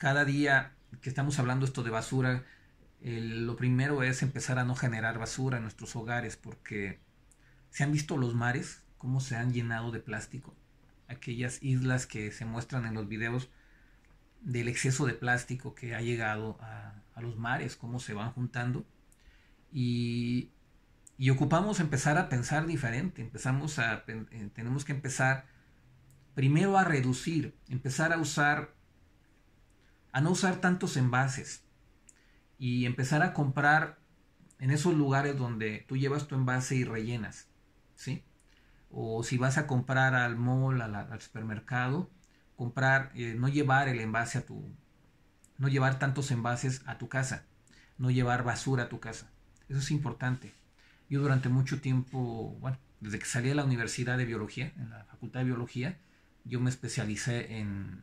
cada día que estamos hablando esto de basura, lo primero es empezar a no generar basura en nuestros hogares porque se han visto los mares, cómo se han llenado de plástico. Aquellas islas que se muestran en los videos del exceso de plástico que ha llegado a, los mares, cómo se van juntando. Y, y, ocupamos empezar a pensar diferente, empezamos a, eh, tenemos que empezar primero a reducir, empezar a usar a no usar tantos envases y empezar a comprar en esos lugares donde tú llevas tu envase y rellenas, ¿sí? O si vas a comprar al mall, al, supermercado, comprar, eh, no llevar el envase a tu, no llevar tantos envases a tu casa, no llevar basura a tu casa. Eso es importante. Yo durante mucho tiempo, bueno, desde que salí de la Universidad de Biología, en la Facultad de Biología, yo me especialicé en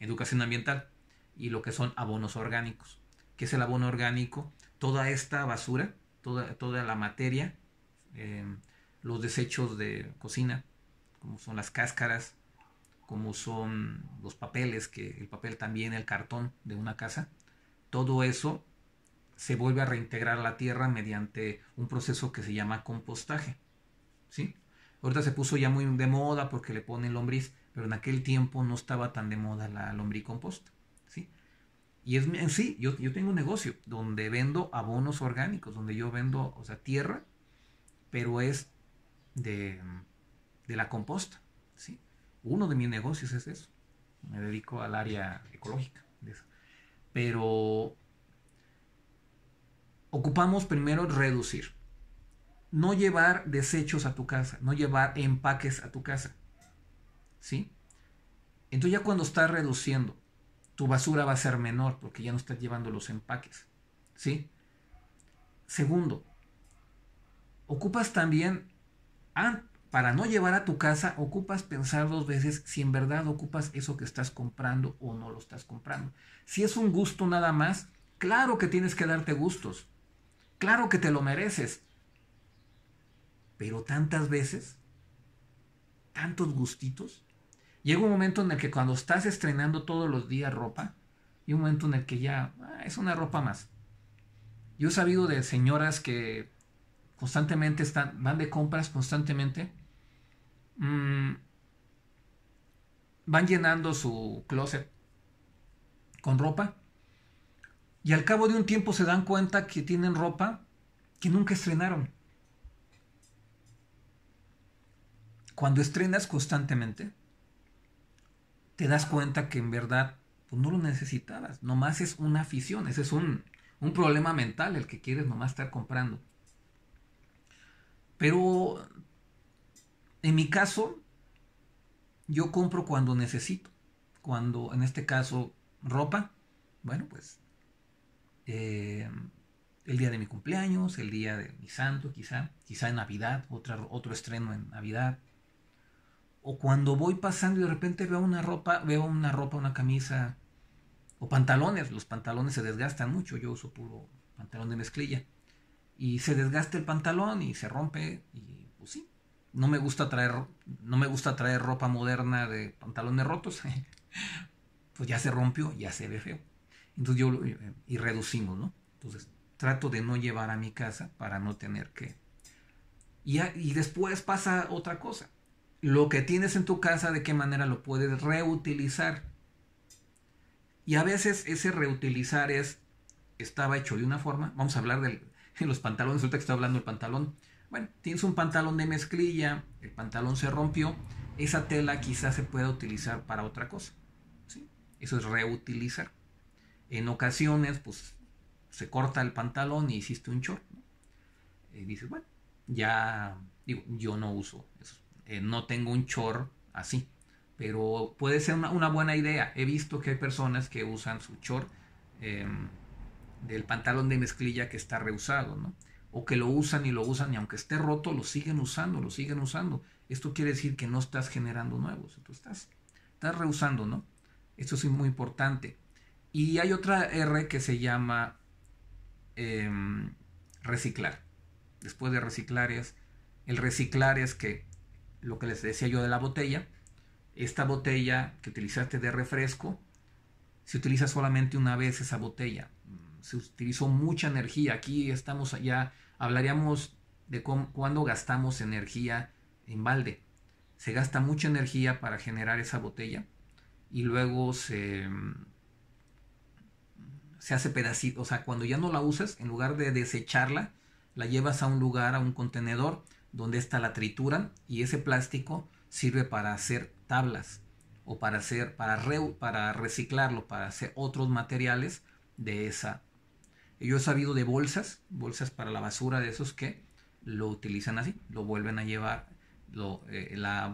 educación ambiental y lo que son abonos orgánicos. ¿Qué es el abono orgánico? Toda esta basura, toda, toda la materia, em, los desechos de cocina, como son las cáscaras, como son los papeles, que el papel también, el cartón de una casa, todo eso se vuelve a reintegrar la tierra mediante un proceso que se llama compostaje. ¿Sí? Ahorita se puso ya muy de moda porque le ponen lombriz, pero en aquel tiempo no estaba tan de moda la lombricomposta. ¿sí? Y es en sí, yo, tengo un negocio donde vendo abonos orgánicos, donde yo vendo, o sea, tierra, pero es de, la composta, ¿sí? Uno de mis negocios es eso. Me dedico al área ecológica Pero ocupamos primero reducir. No llevar desechos a tu casa, no llevar empaques a tu casa. ¿Sí? Entonces ya cuando estás reduciendo tu basura va a ser menor porque ya no estás llevando los empaques. ¿Sí? Segundo, ocupas también, para no llevar a tu casa, ocupas pensar dos veces si en verdad ocupas eso que estás comprando o no lo estás comprando. Si es un gusto nada más, claro que tienes que darte gustos. Claro que te lo mereces. Pero tantas veces, tantos gustitos, Llega un momento en el que cuando estás estrenando todos los días ropa, y un momento en el que ya ah, es una ropa más. Yo he sabido de señoras que constantemente están, van de compras constantemente, mm, van llenando su closet con ropa y al cabo de un tiempo se dan cuenta que tienen ropa que nunca estrenaron. Cuando estrenas constantemente, te das cuenta que en verdad pues, no lo necesitabas. Nomás es una afición, ese es un, problema mental el que quieres nomás estar comprando. Pero en mi caso, yo compro cuando necesito. Cuando, en este caso, ropa. Bueno, pues eh, el día de mi cumpleaños, el día de mi santo, quizá, quizá en Navidad, otro estreno en Navidad, o cuando voy pasando y de repente veo una ropa, veo una ropa, una camisa o pantalones, los pantalones se desgastan mucho, yo uso puro pantalón de mezclilla y se desgasta el pantalón y se rompe y pues sí, no me gusta traer no me gusta traer ropa moderna de pantalones rotos. pues ya se rompió, ya se ve feo. Entonces yo eh, y reducimos, ¿no? Entonces trato de no llevar a mi casa para no tener que y después pasa otra cosa lo que tienes en tu casa, de qué manera lo puedes reutilizar. Y a veces ese reutilizar es, estaba hecho de una forma, vamos a hablar de los pantalones, Ahorita que estoy hablando del pantalón. Bueno, tienes un pantalón de mezclilla, el pantalón se rompió, esa tela quizás se pueda utilizar para otra cosa. Eso es reutilizar. En ocasiones, pues se corta el pantalón y hiciste un short. Y dices, bueno, ya, digo, yo no uso esos eh, no tengo un chor así. Pero puede ser una, buena idea. He visto que hay personas que usan su chor em, del pantalón de mezclilla que está reusado, ¿no? O que lo usan y lo usan y aunque esté roto, lo siguen usando, lo siguen usando. Esto quiere decir que no estás generando nuevos, tú estás, estás reusando, ¿no? Esto es muy importante. Y hay otra R que se llama em, reciclar. Después de reciclar el reciclar es que lo que les decía yo de la botella. Esta botella que utilizaste de refresco, se utiliza solamente una vez esa botella. Mm, se utilizó mucha energía. Aquí estamos allá, hablaríamos de cuando cuándo gastamos energía en balde. Se gasta mucha energía para generar esa botella y luego se, mm, se hace pedacito. O sea, cuando ya no la usas, en lugar de desecharla, la llevas a un lugar, a un contenedor donde está la trituran y ese plástico sirve para hacer tablas o para hacer para, para reciclarlo para hacer otros materiales de esa yo he sabido de bolsas bolsas para la basura de esos que lo utilizan así lo vuelven a llevar eh, la,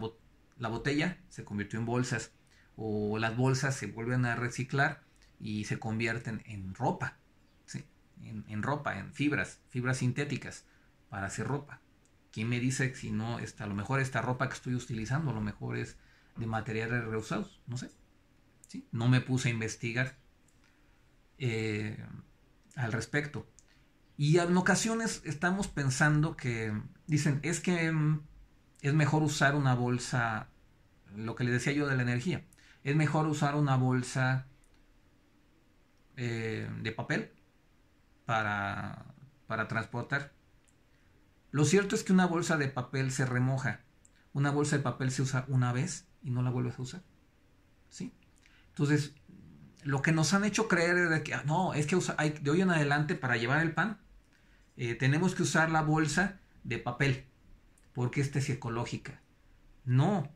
botella se convirtió en bolsas o las bolsas se vuelven a reciclar y se convierten en ropa ¿sí? en, en ropa en fibras fibras sintéticas para hacer ropa ¿Quién me dice si no, a lo mejor esta ropa que estoy utilizando, a lo mejor es de materiales reusados? No sé. No me puse a investigar eh, al respecto. Y en ocasiones estamos pensando que, dicen, es que mm, es mejor usar una bolsa, lo que les decía yo de la energía, es mejor usar una bolsa eh, de papel para, para transportar lo cierto es que una bolsa de papel se remoja. Una bolsa de papel se usa una vez y no la vuelves a usar. ¿Sí? Entonces, lo que nos han hecho creer es que ah, no, es que de hoy en adelante para llevar el pan eh, tenemos que usar la bolsa de papel porque esta es ecológica. No,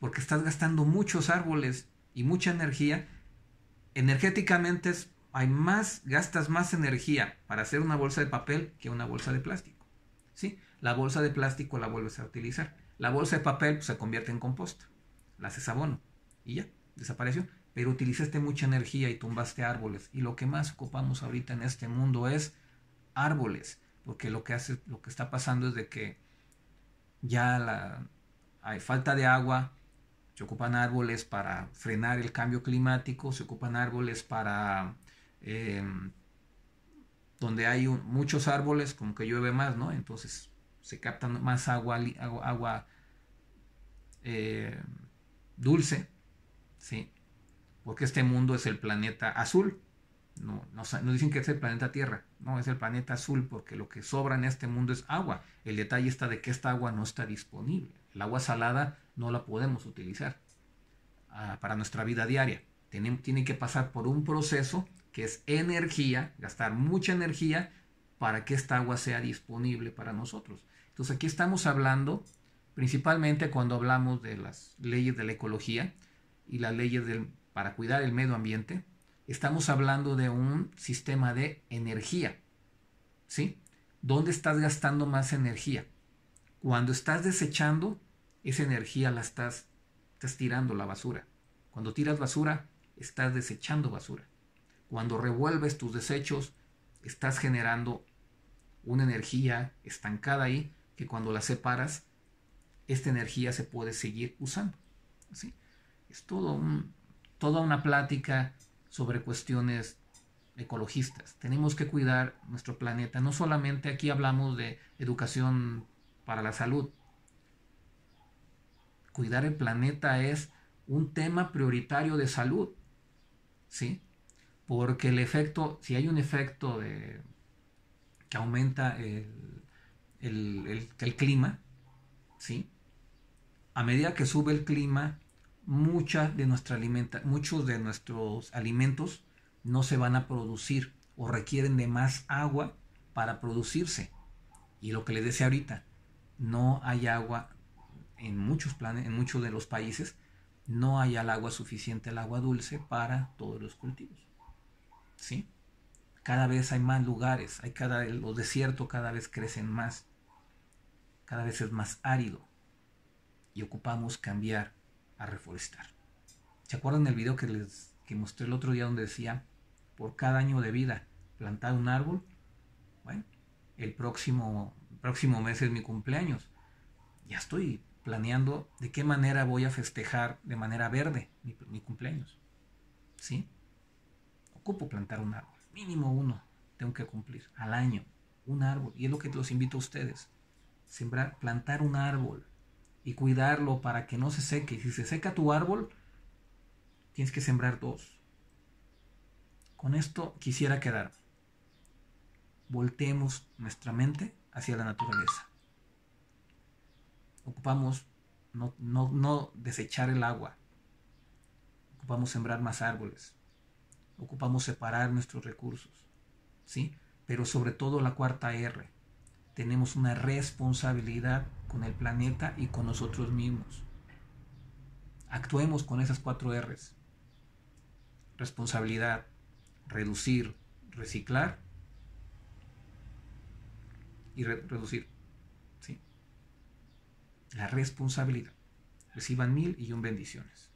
porque estás gastando muchos árboles y mucha energía. Energéticamente hay más, gastas más energía para hacer una bolsa de papel que una bolsa de plástico. ¿sí? La bolsa de plástico la vuelves a utilizar. La bolsa de papel se convierte en composta. La haces abono y ya, desapareció. Pero utilizaste mucha energía y tumbaste árboles. Y lo que más ocupamos ahorita en este mundo es árboles. Porque lo que, hace, lo que está pasando es de que ya la, hay falta de agua, se ocupan árboles para frenar el cambio climático, se ocupan árboles para em, donde hay muchos árboles, como que llueve más, ¿no? Entonces se capta más agua, agua, eh, dulce, ¿sí? Porque este mundo es el planeta azul. No, dicen que es el planeta Tierra, no, es el planeta azul porque lo que sobra en este mundo es agua. El detalle está de que esta agua no está disponible. El agua salada no la podemos utilizar ah, para nuestra vida diaria. tiene que pasar por un proceso que es energía, gastar mucha energía para que esta agua sea disponible para nosotros. Entonces aquí estamos hablando principalmente cuando hablamos de las leyes de la ecología y las leyes para cuidar el medio ambiente, estamos hablando de un sistema de energía. ¿Sí? ¿Dónde estás gastando más energía? Cuando estás desechando, esa energía la estás tirando la basura. Cuando tiras basura, estás desechando basura. Cuando revuelves tus desechos, estás generando una energía estancada ahí que cuando la separas, esta energía se puede seguir usando. ¿sí? Es todo toda una plática sobre cuestiones ecologistas. Tenemos que cuidar nuestro planeta. No solamente aquí hablamos de educación para la salud. Cuidar el planeta es un tema prioritario de salud. ¿Sí? Porque el efecto, si hay un efecto de, que aumenta el, clima, ¿sí? a medida que sube el clima, muchas de alimenta, muchos de nuestros alimentos no se van a producir o requieren de más agua para producirse. Y lo que les decía ahorita, no hay agua en muchos en muchos de los países, no hay al agua suficiente, el agua dulce para todos los cultivos. ¿sí? Cada vez hay más lugares, hay cada, los desiertos cada vez crecen más, cada vez es más árido y ocupamos cambiar a reforestar. ¿Se acuerdan del video que les mostré el otro día donde decía, por cada año de vida, plantar un árbol? Bueno, el próximo, próximo mes es mi cumpleaños. Ya estoy planeando de qué manera voy a festejar de manera verde mi cumpleaños. ¿Sí? ocupo plantar un árbol, mínimo uno tengo que cumplir al año, un árbol. Y es lo que los invito a ustedes, sembrar, plantar un árbol y cuidarlo para que no se seque. Si se seca tu árbol, tienes que sembrar dos. Con esto quisiera quedar, Voltemos nuestra mente hacia la naturaleza. Ocupamos no, no desechar el agua. Ocupamos sembrar más árboles ocupamos separar nuestros recursos, ¿sí? Pero sobre todo la cuarta R, tenemos una responsabilidad con el planeta y con nosotros mismos. Actuemos con esas cuatro R's. Responsabilidad, reducir, reciclar y reducir. ¿sí? La responsabilidad. Reciban mil y un bendiciones.